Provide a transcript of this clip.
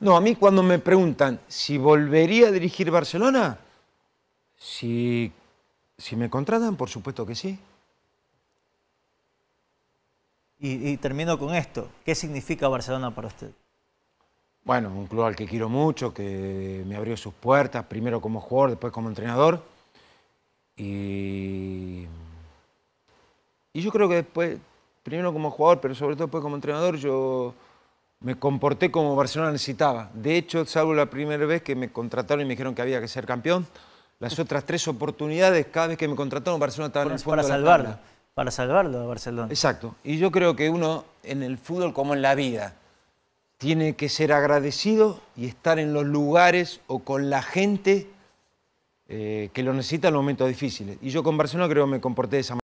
No, a mí cuando me preguntan si volvería a dirigir Barcelona, si, me contratan, por supuesto que sí. Y, termino con esto. ¿Qué significa Barcelona para usted? Bueno, un club al que quiero mucho, que me abrió sus puertas, primero como jugador, después como entrenador. Y, y yo creo que después, primero como jugador, pero sobre todo después como entrenador, yo me comporté como Barcelona necesitaba. De hecho, salvo la primera vez que me contrataron y me dijeron que había que ser campeón, las otras tres oportunidades, cada vez que me contrataron, Barcelona estaba en el Para de salvarlo, para salvarlo a Barcelona. Exacto. Y yo creo que uno, en el fútbol como en la vida, tiene que ser agradecido y estar en los lugares o con la gente eh, que lo necesita en los momentos difíciles. Y yo con Barcelona creo que me comporté de esa manera.